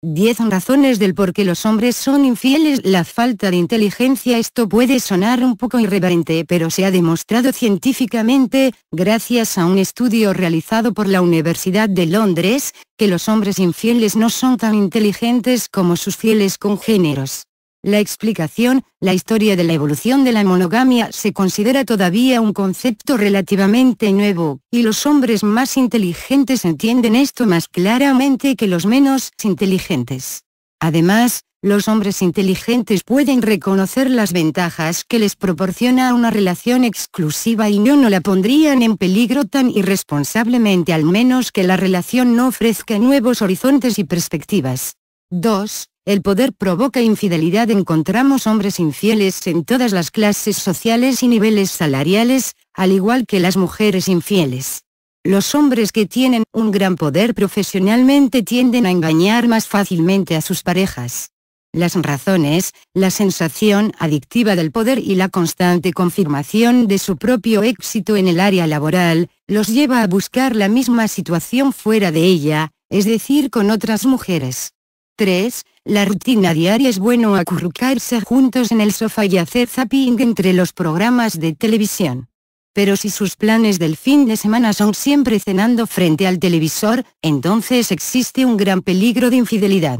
10 razones del por qué los hombres son infieles. La falta de inteligencia Esto puede sonar un poco irreverente pero se ha demostrado científicamente, gracias a un estudio realizado por la Universidad de Londres, que los hombres infieles no son tan inteligentes como sus fieles congéneros. La explicación, la historia de la evolución de la monogamia se considera todavía un concepto relativamente nuevo, y los hombres más inteligentes entienden esto más claramente que los menos inteligentes. Además, los hombres inteligentes pueden reconocer las ventajas que les proporciona una relación exclusiva y no, no la pondrían en peligro tan irresponsablemente al menos que la relación no ofrezca nuevos horizontes y perspectivas. 2. El poder provoca infidelidad. Encontramos hombres infieles en todas las clases sociales y niveles salariales, al igual que las mujeres infieles. Los hombres que tienen un gran poder profesionalmente tienden a engañar más fácilmente a sus parejas. Las razones, la sensación adictiva del poder y la constante confirmación de su propio éxito en el área laboral, los lleva a buscar la misma situación fuera de ella, es decir con otras mujeres. 3. La rutina diaria es bueno acurrucarse juntos en el sofá y hacer zapping entre los programas de televisión. Pero si sus planes del fin de semana son siempre cenando frente al televisor, entonces existe un gran peligro de infidelidad.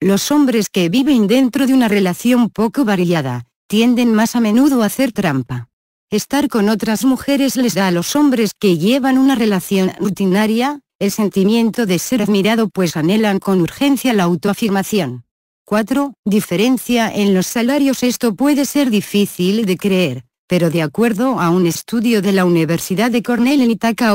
Los hombres que viven dentro de una relación poco variada, tienden más a menudo a hacer trampa. Estar con otras mujeres les da a los hombres que llevan una relación rutinaria, el sentimiento de ser admirado pues anhelan con urgencia la autoafirmación. 4. Diferencia en los salarios Esto puede ser difícil de creer, pero de acuerdo a un estudio de la Universidad de Cornell en Ithaca,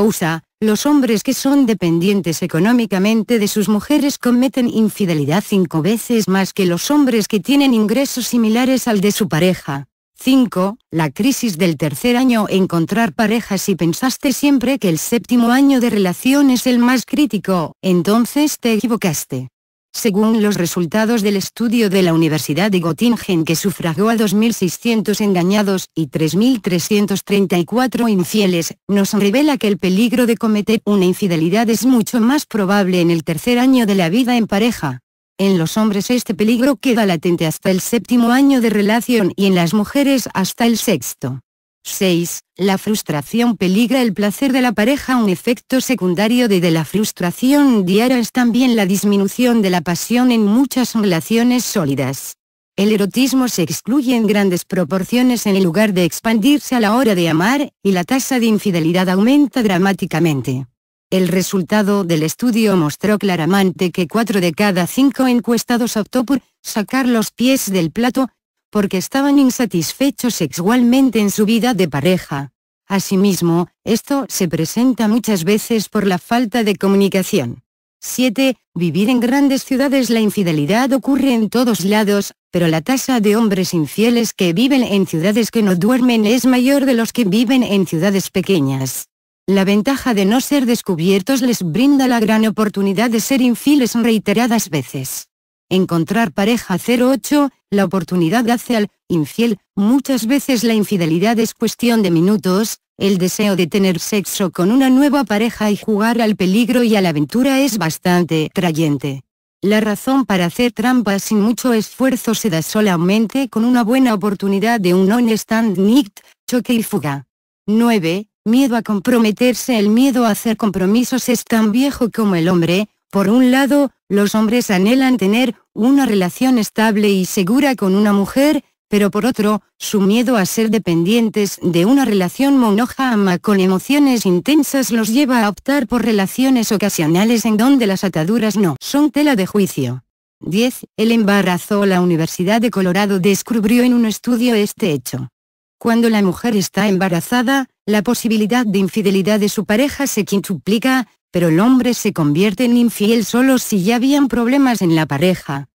los hombres que son dependientes económicamente de sus mujeres cometen infidelidad cinco veces más que los hombres que tienen ingresos similares al de su pareja. 5. La crisis del tercer año encontrar parejas. si pensaste siempre que el séptimo año de relación es el más crítico, entonces te equivocaste. Según los resultados del estudio de la Universidad de Göttingen que sufragó a 2.600 engañados y 3.334 infieles, nos revela que el peligro de cometer una infidelidad es mucho más probable en el tercer año de la vida en pareja. En los hombres este peligro queda latente hasta el séptimo año de relación y en las mujeres hasta el sexto. 6. La frustración peligra el placer de la pareja Un efecto secundario de, la frustración diaria es también la disminución de la pasión en muchas relaciones sólidas. El erotismo se excluye en grandes proporciones en el lugar de expandirse a la hora de amar, y la tasa de infidelidad aumenta dramáticamente. El resultado del estudio mostró claramente que 4 de cada 5 encuestados optó por sacar los pies del plato, porque estaban insatisfechos sexualmente en su vida de pareja. Asimismo, esto se presenta muchas veces por la falta de comunicación. 7. Vivir en grandes ciudades La infidelidad ocurre en todos lados, pero la tasa de hombres infieles que viven en ciudades que no duermen es mayor de los que viven en ciudades pequeñas. La ventaja de no ser descubiertos les brinda la gran oportunidad de ser infieles reiteradas veces. Encontrar pareja 08, la oportunidad hace al infiel, muchas veces la infidelidad es cuestión de minutos, el deseo de tener sexo con una nueva pareja y jugar al peligro y a la aventura es bastante trayente. La razón para hacer trampas sin mucho esfuerzo se da solamente con una buena oportunidad de un on-stand night, choque y fuga. 9 Miedo a comprometerse El miedo a hacer compromisos es tan viejo como el hombre, por un lado, los hombres anhelan tener una relación estable y segura con una mujer, pero por otro, su miedo a ser dependientes de una relación monógama con emociones intensas los lleva a optar por relaciones ocasionales en donde las ataduras no son tela de juicio. 10. El embarazo La Universidad de Colorado descubrió en un estudio este hecho. Cuando la mujer está embarazada, la posibilidad de infidelidad de su pareja se quintuplica, pero el hombre se convierte en infiel solo si ya habían problemas en la pareja.